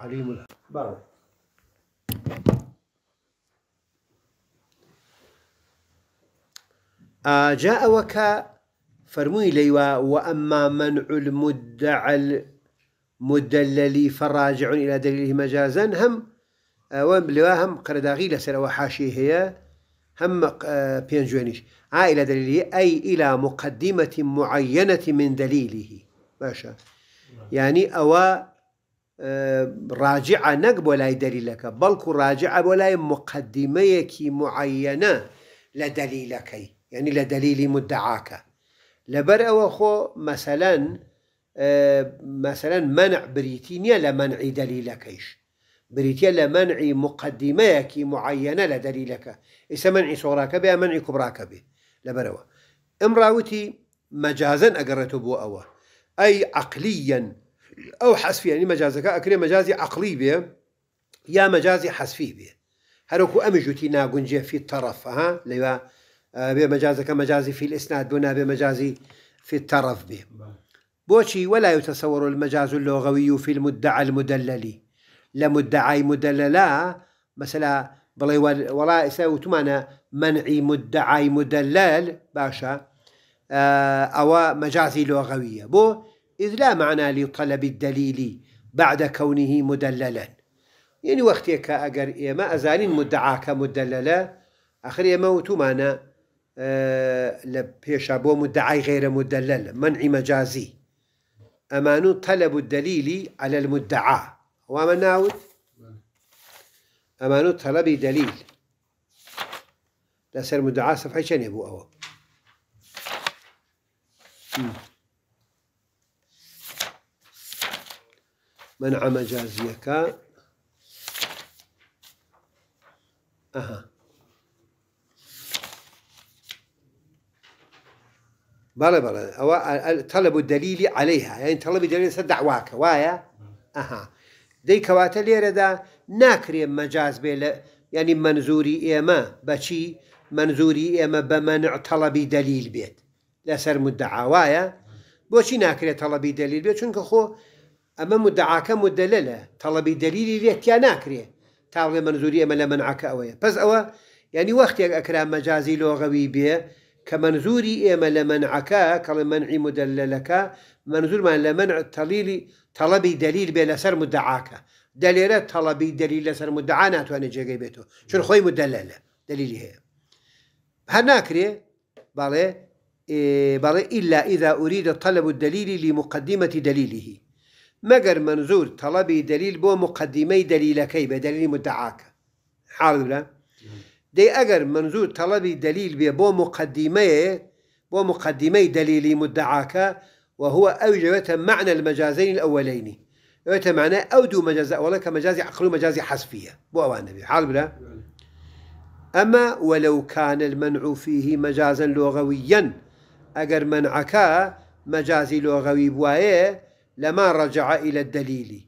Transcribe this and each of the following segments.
عليم الأخبار جاء وكا فرمي لي وأما منع المدعى المدلل فراجع إلى دليله مجازا هم آه، وهم لوا هم قرداغي لسر وحاشي هي هم آه، بينجوانيش عائلة دليله أي إلى مقدمة معينة من دليله باشا يعني أوا ڕاجع نەک بۆ دليلك بل بەڵکو ڕاجع بۆ لای مقدمەیەکی معەنە لە دەلیلەکەی یعنی يعني لە دەلیلی مدعاکە لەبەر ئەوە منع بريتينيا لمنع دليلك منعی دەلیلەکەیش بریتە لە منعی مقدمەیەکی معەنە لە دەلیلەکە ئیسە منعی سۆڕاکە بێ منعی امراوتي مجازا لەبەرەوە ئەمڕاوتی مەجازن ئەگەڕێتەوە او حسفي يعني مجازك اكري مجازي عقلي بيه يا مجازي حسفي بيه هروكو امجوتي ناغنجي في الطرف ها لوا آه، بمجازك مجازي في الاسناد بنا بمجازي في الطرف بيه بوشي ولا يتصور المجاز اللغوي في المدعى المدلل لمدعي مدللا مثلا بلاي ولا يساوي تمانا منعي مدعي مدلل باشا آه، او مجازي لغويه بو إذ لا معنى لطلب الدليل بعد كونه مدللا يعني وقت که ئەگەر ئێمە ئەزانین مدعاکە مدللە ئەخر ئێمە وتومانە آه، لە لبيش أبو مدعي غير مدلل منع مجازي أما طلب الدليل على المدعا وما ناوت ئەمان و تەلەبی لا لەسەر مدعا سەفحی شنو بوو ئەوە. من عەمەجازیەکە ئەها بەڵێ بەڵێ ئەوە تەلب و دەلیلی عليهەیە یان تەڵبی دەلی سە داواکە وایە ئەها دەیکەواتە لێرەدا ناکرێ مەجاز بێ لە ینی منزوری ئێمە بەچی منزوری ئێمە بە منع تەڵەبی دەلیل بێت لەسەر مدعاوایە بۆچی ناکرێت تەڵەبی دەلیل بێت چونکە خۆ مدللة طلبي مدللە تەڵەبی دلیلی لێتیا ناکرێ تاڵێ منزوری ئەمە منعك منعکە بس اوا يعني وقت يا اكرام مجازي لغوي بيه كمنزوري منزوری لا لە منعکە مدللك منزور ما لمنع لە طلبي دليل بلا سر مدعاك دليل طلبي دليل سر مدعانا تو انا ناتوانێت بيته شو الخوي مدللة دليل هي هەیە هەر ناکرێ بەڵێ بەڵێ إلا إذا أريد طلب الدليل لمقدمة دليله مگر منظور تەڵەبی دلیل بۆ مقدمەی دلیلەکەی بە دلیلی مدعاکە حاڵرە دی اگر منظور تەڵەبی دلیل بێ بو مقدمەیە بۆ مقدمەی دلیلی مدعاکە وهو أوجبت معنى المجازين الأولين أوجبت معنى أو دو مجاز أولا كمجاز عقل ومجاز حسفية بو النبي حال بلا أما ولو كان المنع فيه مجازا لغويا أجر منعك مجازي لغوي بوايه لما رجع إلى الدليل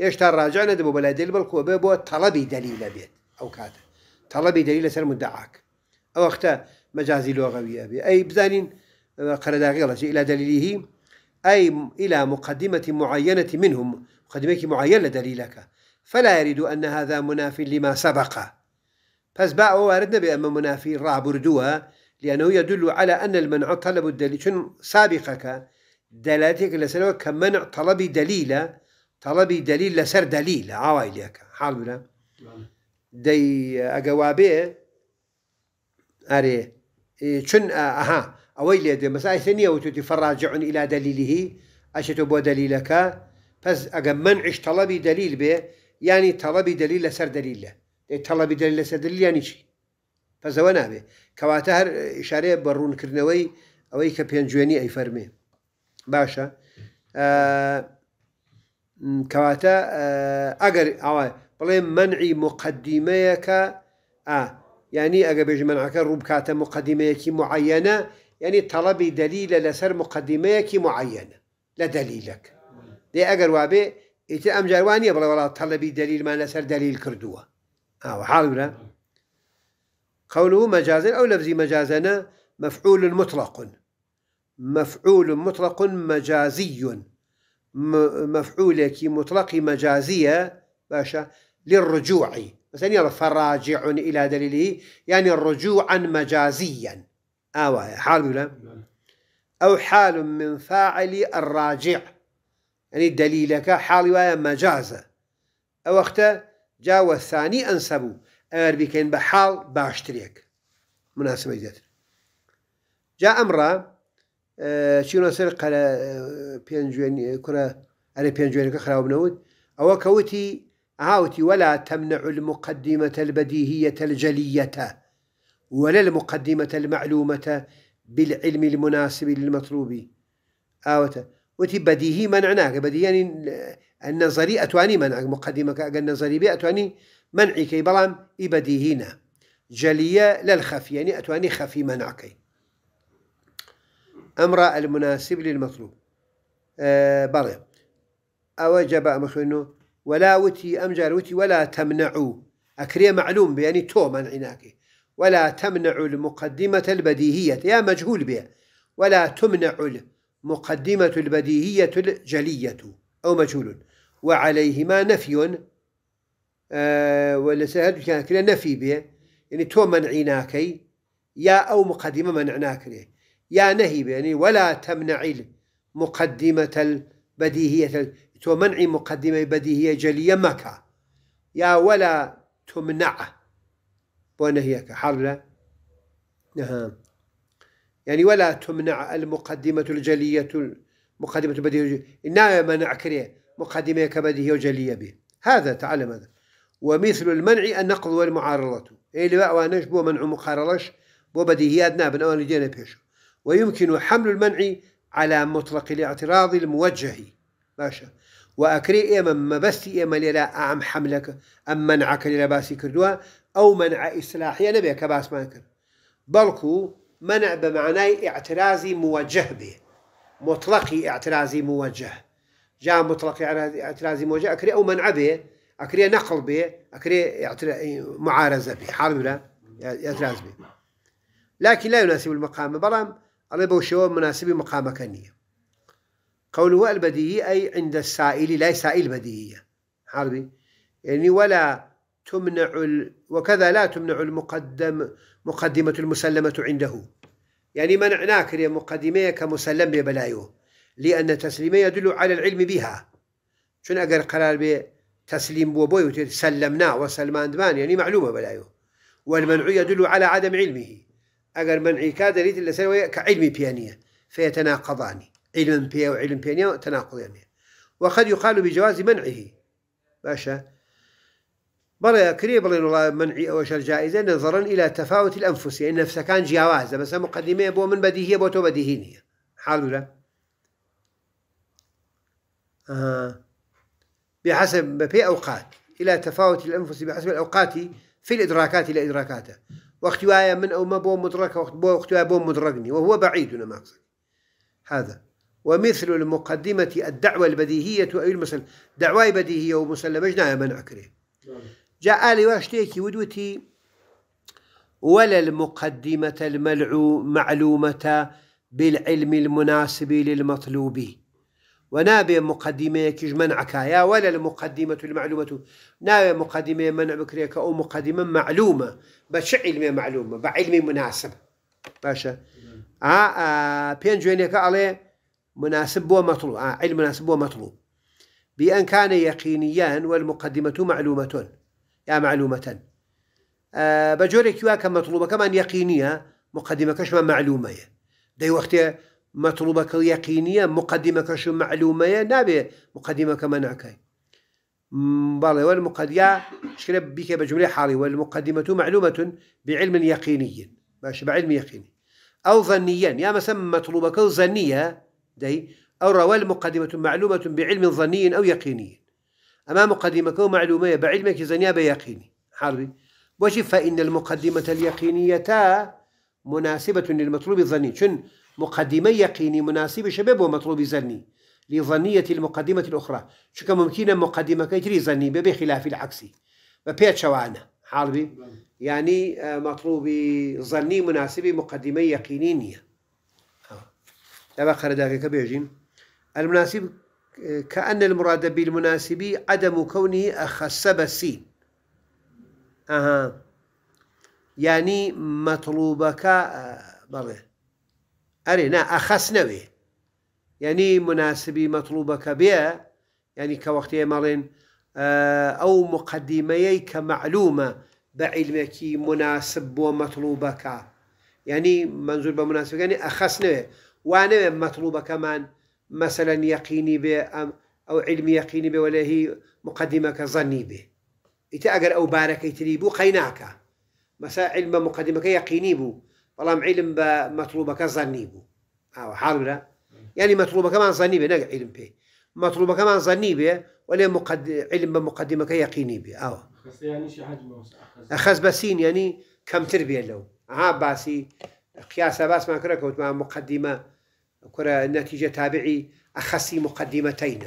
إيش تراجع ندبو بلا دليل بل بو طلبي دليل بيت أو كاتا طلبي دليل سر مدعاك أو أختا مجازي لغوي أبي أي بزانين أه، قرداغي الله إلى دليله أي إلى مقدمة معينة منهم مقدمة معينة دليلك فلا يريد أن هذا مناف لما سبق بس باء واردنا نبي منافي راه بردوها لأنه يدل على أن المنع طلب الدليل شن سابقك دلالتك لسلوى كمنع طلبي دليلة طلبي دليل لسر دليل عوائل عوائلك حال بنا دي أقوابي أري إيه، شن آه، أها أويل يدي مسألة ثانية وتتي فراجع إلى دليله أشتو بو دليلك بس أقا منعش طلبي دليل به يعني طلبي دليل لسر دليله إيه، طلبي دليل لسر دليل يعني شي فزوانا به كواتهر هر إشارة برون كرنوي أو أي أي فرمي باشا آه، كواتا کەواتە ئەگەر ئەوە بڵێ منعی مقدیمەیەکە ئا ینی ئەگە بێژ منعەکە ڕووبکاتە مقدميك معينه يعني طلبي دليل لەسەر مقدميك معينه لە دەلیلک دێ ئەگەر وابێ ئیتر ئەم جاروانیە بڵێ طلبي دليل ما لەسەر دليل کردووە اه حاڵورە قوله مجازا أو لفظي مجازنا مفعول مطلق مفعول مطلق مجازي مفعولك مطلق مجازية باشا للرجوع مثلا يلا فراجع إلى دليله يعني رجوعا مجازيا آوى حال ولا أو حال من فاعل الراجع يعني دليلك حال ويا مجازة أو وقت جاء الثاني أنسبوا أمر بكين بحال باشتريك مناسبة جاء أمره چینۆ سەر قەرە كرة على پێنجێنەکە خراوە بنەوت أو كوتي عاوتي ولا تمنع المقدمة البديهية الجلية ولا المقدمة المعلومة بالعلم المناسب للمطلوب ئاوتە وتي بديهي منعناك بديهي يعني، آه، نظری أتواني منعك مقدمة ئەگەن النظري بي أتواني منعیکەی بەڵام ئی بەدیهینە جلية للخفي يعني أتواني خفي منعكي امرأ المناسب للمطلوب أه بلى او جبا مخنو ولا وتي امجار وتي ولا تمنعوا اكري معلوم يعني تو منعناكي ولا تمنع المقدمة البديهية يا مجهول بها ولا تمنع المقدمة البديهية الجلية أو مجهول وعليهما نفي أه ولا سهل يعني كان نفي به يعني تو منعناكي يا أو مقدمة منعناك يا نهي يعني ولا تمنع مقدمة البديهية تو منع مقدمة بديهية جلية مكا يا ولا تمنع ونهيك حرلة نعم يعني ولا تمنع المقدمة الجلية مقدمة بديهية نا منع كريه مقدمة كبديهية وجلية به هذا تعلم هذا ومثل المنع النقض والمعارضة إيه اللي بقى وانش بو منع مقارلش بو بديهيات نابن أول جينا بيشو ويمكن حمل المنع على مطلق الاعتراض الموجه باشا وأكري إما بس إما لا أعم حملك أم منعك للا كردوا أو منع إصلاحي نبي كباس ما بلكو منع بمعنى اعتراضي موجه به مطلقي اعتراضي موجه جاء مطلق اعتراضي موجه أكري أو منع به أكري نقل به أكري معارضة به حرب لا اعتراض به لكن لا يناسب المقام برام ألا بوشوا مناسب مقامك النية قول البديهي أي عند السائل لا سائل بديهية حربي يعني ولا تمنع ال... وكذا لا تمنع المقدم مقدمة المسلمة عنده يعني منعناك مقدمية كمسلم ببلايو لأن تسليمه يدل على العلم بها شن أجر قرار بي تسليم وبوي سلمنا وسلمان دمان يعني معلومة بلايو والمنع يدل على عدم علمه اگر من عكادة اريد الا كعلم بيانية فيتناقضان علم بيا وعلم بيانية تناقض يعني. وقد يقال بجواز منعه باشا بلا كريم بلا والله منعي أو شر جائزة نظرا إلى تفاوت الأنفس يعني نفسه كان جوازة بس مقدمة بو من بديهية بو تو بديهينية حاله لا آه. بحسب في أوقات إلى تفاوت الأنفس بحسب الأوقات في الإدراكات إلى إدراكاته وقت وايا من أو ما بو مدرك وقت بو وقت بو مدركني وهو بعيد ما هذا ومثل المقدمة الدعوة البديهية أي المسلم دعوة بديهية ومسلمة جناها من أكره جاء لي واشتيكي ودوتي ولا المقدمة الملعو معلومة بالعلم المناسب للمطلوب ونابي مقدمة كيج منع كايا ولا المقدمة المعلومة نابي مقدمة منع بكريك أو مقدمة معلومة بش علمي معلومة بعلمي مناسب باشا آه آه بين جوينيك عليه مناسب ومطلوب آه علم مناسب ومطلوب بأن كان يقينيا والمقدمة معلومة يا معلومة آه بجورك يواك مطلوبة كمان يقينية مقدمة كشما معلومة دي وقتها مطلوبك اليقينية مقدمك شو معلومة نبي مقدمك منعك ناكاي بالي والمقدمة شكرا بك بجملة حالي والمقدمة معلومة بعلم يقيني باش بعلم يقيني أو ظنيا يا مثلا مطلوبك ظنية دي أو روى المقدمة معلومة بعلم ظني أو يقيني أما مقدمك معلومة بعلمك ظنية بيقيني حالي وشف فإن المقدمة اليقينية مناسبة للمطلوب الظني شن مقدمة يقيني مناسبة شباب ومطلوب زني لظنية المقدمة الأخرى شو ممكن مقدمة كيتري ظني بخلاف العكس ببيت شوانا حالبي يعني آه، مطلوب ظني مناسبة مقدمة يقينينية تبقى خرداك كبيرجين المناسب آه، كأن المراد بالمناسب عدم كونه أخص بالسين أها يعني مطلوبك بله آه، أرنا أخس نوي يعني مناسبي مطلوبك بيا يعني كوقت مالين آه، أو مقدميك معلومة بعلمك مناسب ومطلوبك يعني منظور بمناسب يعني أخس نوي وأنا مطلوبة كمان مثلا يقيني به أو علم يقيني به ولا هي مقدمة كظني به إذا أجر أو بارك يتريبو خيناك مثلا علم مقدمة يقيني به والله علم بمطلوبة كزنيبو أو آه، حالنا يعني مطلوبة كمان زنيبة نجع علم به مطلوبة كمان زنيبة ولا مقد علم بمقدمة كيقيني به آه. أو يعني شي حجم أخذ بسين يعني كم تربية لو ها آه، باسي قياسة بس ما كره كنت مع مقدمة كرة نتيجة تابعي أخسي مقدمتين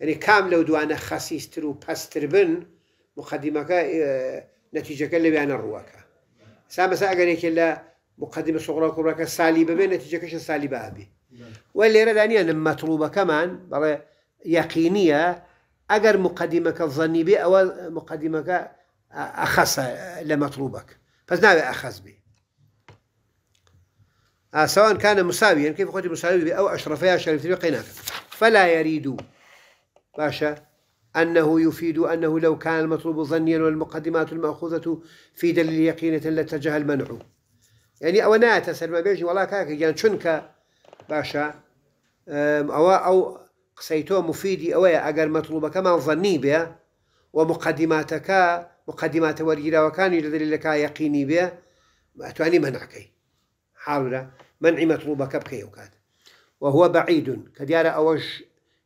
يعني كام لو دوانا خسي استرو باستر بن مقدمة كا نتيجة كلي بيانا الرواكا سامسا أقريك الا مقدمة صغرى وكبرى كالسالبة بين نتيجة كش السالبة أبي نعم. واللي ردانيا لما مطلوبة كمان برا يقينية أجر مقدمك كظني بي أو مقدمك أخص لمطلوبك فزنا نعم، أخص بي آه سواء كان مساويا كيف قلت مساوي أو أشرفيا شرفتي قيناك فلا يريد باشا أنه يفيد أنه لو كان المطلوب ظنيا والمقدمات المأخوذة في دليل يقينة لاتجه المنع يعني أو ناتا ما بيجي والله كاك يعني شنك باشا أو أو قسيتو مفيدي أويا أجر مطلوبة كمان ظني بها ومقدماتك مقدمات ورجلا وكان يدل لك يقيني بها تواني منعك حاضرة منع مطلوبك بكي وكاد وهو بعيد كديار أوش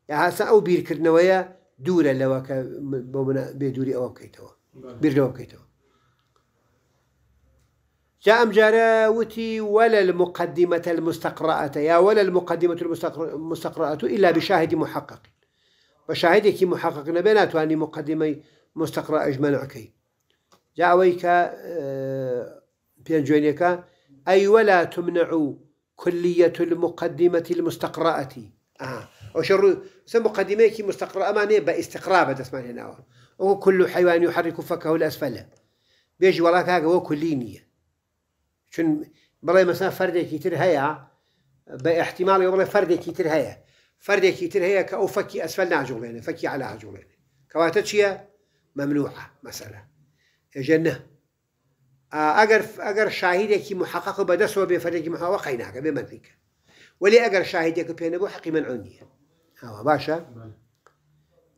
يا هسا أو بيركرنويا دورا لو بدوري أو بكيتوا نعم. بيرلو بكيتوا جاء جارا وتي ولا المقدمة المستقرأة يا ولا المقدمة المستقرأة إلا بشاهد محقق وشاهدك محقق نبينات واني مقدمة مستقرأ أجمنعكي جاء ويك آه، بينجوينيك أي ولا تمنع كلية المقدمة المستقرأة آه. وشر مقدميك مستقرأة معنى باستقرابة تسمعني هنا نعم. وكل حيوان يحرك فكه الأسفل بيجي وراك هذا هو كلينيه چون برای مثلا فردی که تر هیا احتمال بە برای فردی که تر هیا فردی که تر هیا که او فکی اسفل ئەسفل ناجوڵێنێ فەکی علا هاجوڵێنێ کەواتە چیه ممنوعه مثلا جنه اگر اگر شاهدی که محقق به فردی که محقق فەرێکی که به من مەدریکە ولی اگر شاهدی که شاهیدێک پێنەبوو حقی من عنیه هاوە باشه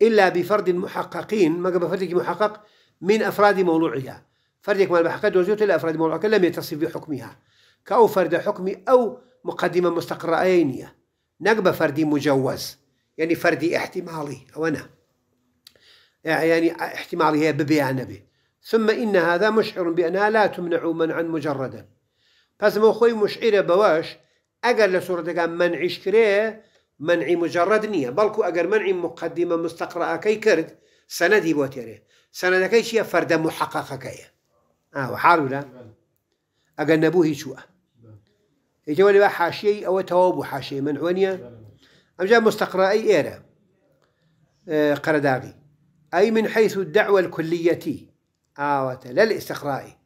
إلا بفرد المحققين ما قبل فرد محقق من أفراد موضوعها فردك مال بحق دوزيوت الأفراد موضوعة لم يتصف بحكمها كأو فرد حكمي أو مقدمة مستقرة أينية نقبة فردي مجوز يعني فردي احتمالي أو أنا يعني, يعني احتمالي هي ببيان به ثم إن هذا مشعر بأنها لا تمنع منعا مجردا بس ما خوي مشعر بواش أقل لسورة كان منع كريه منعي مجرد نية بلكو أقل منعي مقدمة مستقرة كي كرد سندي بوتيري سندكي شيء فرد محققة كيه آه وحارو لا أقل نبوه شو يجوا لي حاشي أو تواب حاشي من عنيا أم جاء مستقر أي إيرة آه، قرداغي أي من حيث الدعوة الكلية آوة لا الاستقرائي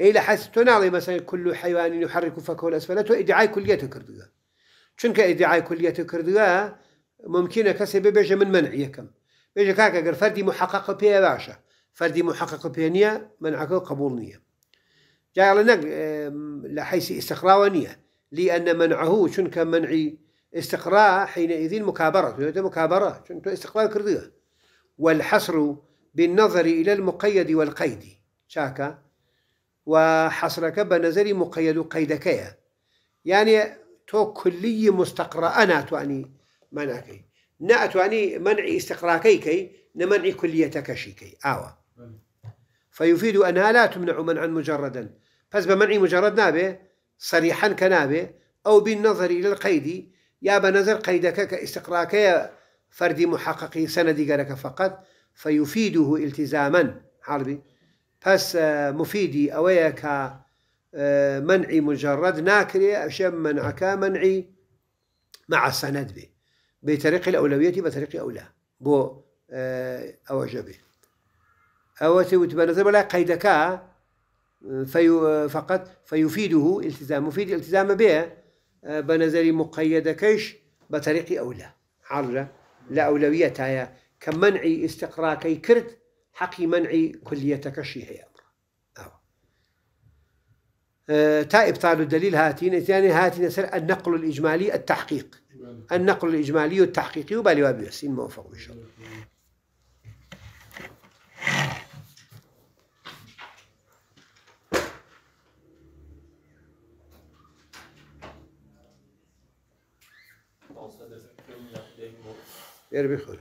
إلى حيث تناضي مثلا كل حيوان يحرك فكه الأسفل إدعاء كلية كردوها چونك إدعاء كلية كردوها ممكن كسب بيجا من منع يكم بيجي كاكا قر محقق بيه باشا فردي محقق من منعك قبول نية جاي على نق لحيث استقراء نية لأن منعه شنك منعي استقراء حينئذ مكابرة مكابرة شنك استقراء كردية والحصر بالنظر إلى المقيد والقيد شاكا وحصرك بنظر مقيد قيدك يعني تو كلي مستقرأ أنا تواني منعكي يعني منع استقراكي كي نمنع كليتك شيكي آوه فيفيد أنها لا تمنع منعا مجردا بس بمنع مجرد نابه صريحا كنابه أو بالنظر إلى القيد يا بنظر قيدك كاستقراك فردي محقق سندي قالك فقط فيفيده التزاما عربي بس آه، مفيدي أويك آه، منع مجرد ناكري أشم منعك منعي مع السند به بطريق الأولوية بطريق أولى بو آه، أوجبه أوسي وتبنزل ولا قيدك آه، في فقط فيفيده التزام مفيد التزام به آه، بنظري مقيدكش بطريق أولى عرجة لا كمنع كمنعي استقراكي كرت حقي منعي كليتكش هي أمر آه، تا إبطال الدليل هاتين يعني هاتين سر النقل الإجمالي التحقيق النقل الإجمالي التحقيقي وبالي وابي حسين موفق إن شاء الله بره بخوره